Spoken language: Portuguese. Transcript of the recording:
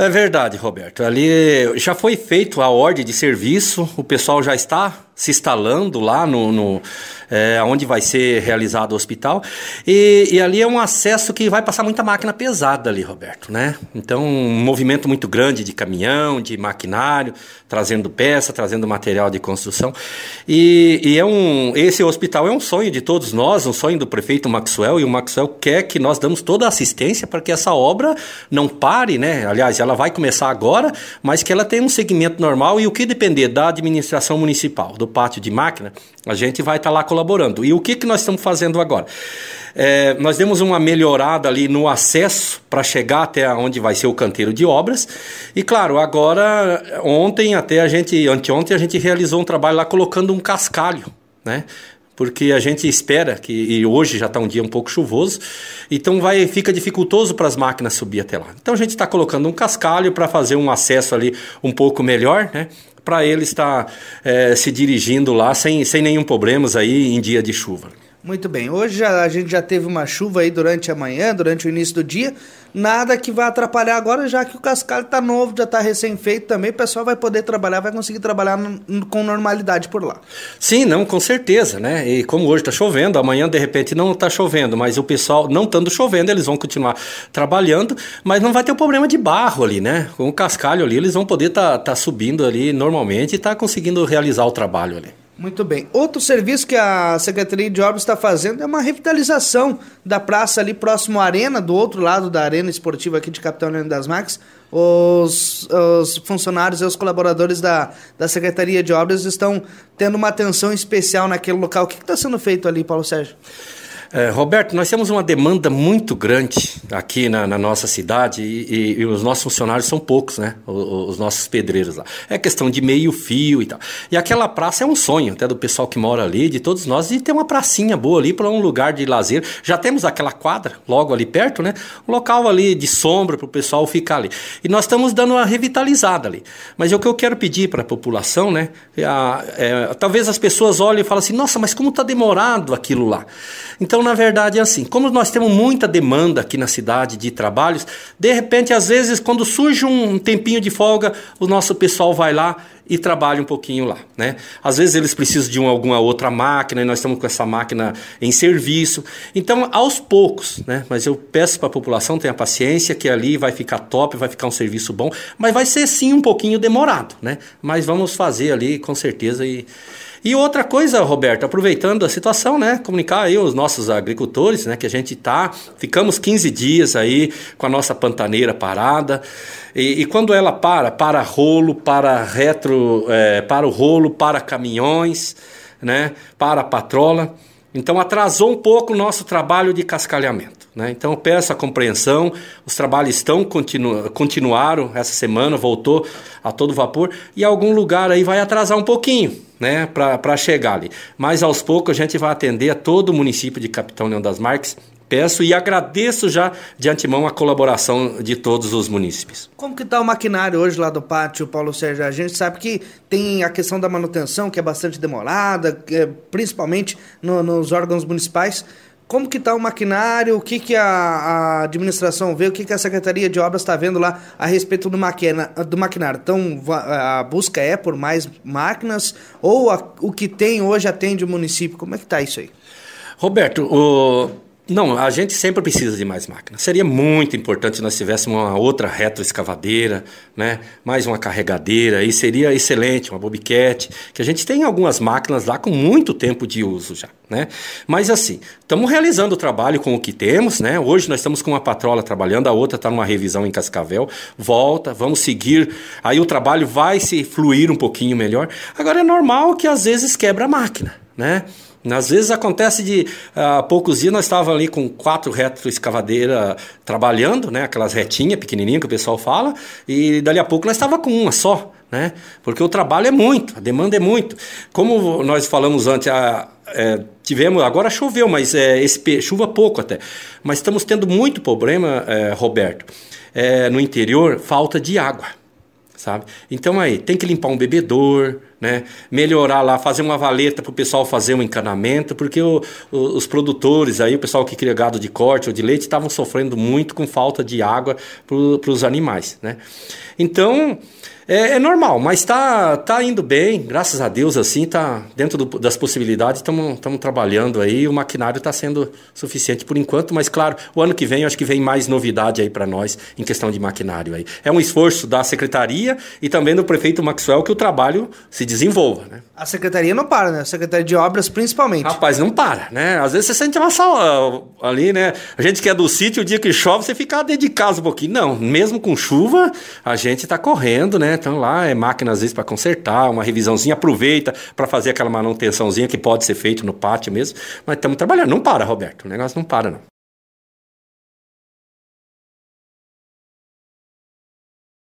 É verdade, Roberto. Ali já foi feito a ordem de serviço, o pessoal já está se instalando lá no, no é, onde vai ser realizado o hospital. E, e, ali é um acesso que vai passar muita máquina pesada ali, Roberto, né? Então, um movimento muito grande de caminhão, de maquinário, trazendo peça, trazendo material de construção. E, e é um, esse hospital é um sonho de todos nós, um sonho do prefeito Maxwell, e o Maxwell quer que nós damos toda a assistência para que essa obra não pare, né? Aliás, ela vai começar agora, mas que ela tenha um segmento normal e o que depender da administração municipal, do pátio de máquina, a gente vai estar tá lá colaborando. E o que, que nós estamos fazendo agora? É, nós demos uma melhorada ali no acesso para chegar até onde vai ser o canteiro de obras. E claro, agora, ontem até a gente, anteontem, a gente realizou um trabalho lá colocando um cascalho, né? porque a gente espera que e hoje já está um dia um pouco chuvoso, então vai fica dificultoso para as máquinas subir até lá. Então a gente está colocando um cascalho para fazer um acesso ali um pouco melhor, né? para ele estar é, se dirigindo lá sem, sem nenhum problema aí em dia de chuva. Muito bem. Hoje a gente já teve uma chuva aí durante a manhã, durante o início do dia. Nada que vá atrapalhar agora, já que o cascalho está novo, já está recém-feito também. O pessoal vai poder trabalhar, vai conseguir trabalhar no, com normalidade por lá. Sim, não, com certeza, né? E como hoje está chovendo, amanhã de repente não está chovendo, mas o pessoal, não estando chovendo, eles vão continuar trabalhando, mas não vai ter o um problema de barro ali, né? Com o cascalho ali, eles vão poder estar tá, tá subindo ali normalmente e estar tá conseguindo realizar o trabalho ali. Muito bem. Outro serviço que a Secretaria de Obras está fazendo é uma revitalização da praça ali próximo à arena, do outro lado da arena esportiva aqui de Capitão Leandro das Marques. Os, os funcionários e os colaboradores da, da Secretaria de Obras estão tendo uma atenção especial naquele local. O que está sendo feito ali, Paulo Sérgio? É, Roberto, nós temos uma demanda muito grande aqui na, na nossa cidade e, e, e, os nossos funcionários são poucos, né? Os, os, nossos pedreiros lá. É questão de meio fio e tal. E aquela praça é um sonho, até do pessoal que mora ali, de todos nós, de ter uma pracinha boa ali para um lugar de lazer. Já temos aquela quadra logo ali perto, né? Um local ali de sombra para o pessoal ficar ali. E nós estamos dando uma revitalizada ali. Mas é o que eu quero pedir para a população, né? É, é, talvez as pessoas olhem e falem assim: nossa, mas como está demorado aquilo lá? Então, então, na verdade, é assim: como nós temos muita demanda aqui na cidade de trabalhos, de repente, às vezes, quando surge um tempinho de folga, o nosso pessoal vai lá e trabalha um pouquinho lá, né? Às vezes eles precisam de uma, alguma outra máquina e nós estamos com essa máquina em serviço. Então, aos poucos, né? Mas eu peço para a população tenha paciência que ali vai ficar top, vai ficar um serviço bom, mas vai ser sim um pouquinho demorado, né? Mas vamos fazer ali com certeza e e outra coisa, Roberto, aproveitando a situação, né, comunicar aí os nossos agricultores, né, que a gente tá, ficamos 15 dias aí com a nossa pantaneira parada. E, e quando ela para, para rolo, para retro, é, para o rolo, para caminhões, né, para a patrola. Então atrasou um pouco o nosso trabalho de cascalhamento. Né? Então peço a compreensão, os trabalhos estão continu continuaram essa semana, voltou a todo vapor, e algum lugar aí vai atrasar um pouquinho né? para chegar ali. Mas aos poucos a gente vai atender a todo o município de Capitão Leão das Marques peço e agradeço já de antemão a colaboração de todos os munícipes. Como que está o maquinário hoje lá do pátio, Paulo Sérgio? A gente sabe que tem a questão da manutenção, que é bastante demorada, é principalmente no, nos órgãos municipais. Como que está o maquinário? O que, que a, a administração vê? O que, que a Secretaria de Obras está vendo lá a respeito do, maquina, do maquinário? Então, a busca é por mais máquinas ou a, o que tem hoje atende o município? Como é que está isso aí? Roberto, o não, a gente sempre precisa de mais máquinas. Seria muito importante se nós tivéssemos uma outra retroescavadeira, né? mais uma carregadeira, e seria excelente, uma bobiquete, que a gente tem algumas máquinas lá com muito tempo de uso já. Né? Mas assim, estamos realizando o trabalho com o que temos. Né? Hoje nós estamos com uma patrola trabalhando, a outra está numa revisão em Cascavel. Volta, vamos seguir. Aí o trabalho vai se fluir um pouquinho melhor. Agora é normal que às vezes quebra a máquina. Né? Às vezes acontece de há ah, poucos dias nós estávamos ali com quatro retroescavadeira trabalhando, né? Aquelas retinhas pequenininhas que o pessoal fala, e dali a pouco nós estava com uma só, né? Porque o trabalho é muito, a demanda é muito. Como nós falamos antes, a, ah, é, tivemos agora choveu, mas é, esse, chuva pouco até. Mas estamos tendo muito problema, é, Roberto, é, no interior, falta de água, sabe? Então aí tem que limpar um bebedor né? melhorar lá, fazer uma valeta para o pessoal fazer um encanamento, porque o, o, os produtores, aí, o pessoal que cria gado de corte ou de leite, estavam sofrendo muito com falta de água para os animais. Né? Então, é, é, normal, mas está tá indo bem, graças a Deus, assim, tá dentro do, das possibilidades, estamos trabalhando aí, o maquinário está sendo suficiente por enquanto, mas claro, o ano que vem acho que vem mais novidade aí para nós em questão de maquinário aí. É um esforço da secretaria e também do prefeito Maxwell que o trabalho se desenvolva, né? A secretaria não para, né? A secretaria de obras principalmente. Rapaz, não para, né? Às vezes você sente uma sala ah, ali, né? A gente que é do sítio, o dia que chove, você fica dentro de casa um pouquinho. Não, mesmo com chuva, a gente tá correndo, né? Então lá é máquina às vezes para consertar, uma revisãozinha, aproveita para fazer aquela manutençãozinha que pode ser feito no pátio mesmo. Mas estamos trabalhando, não para, Roberto. O negócio não para, não.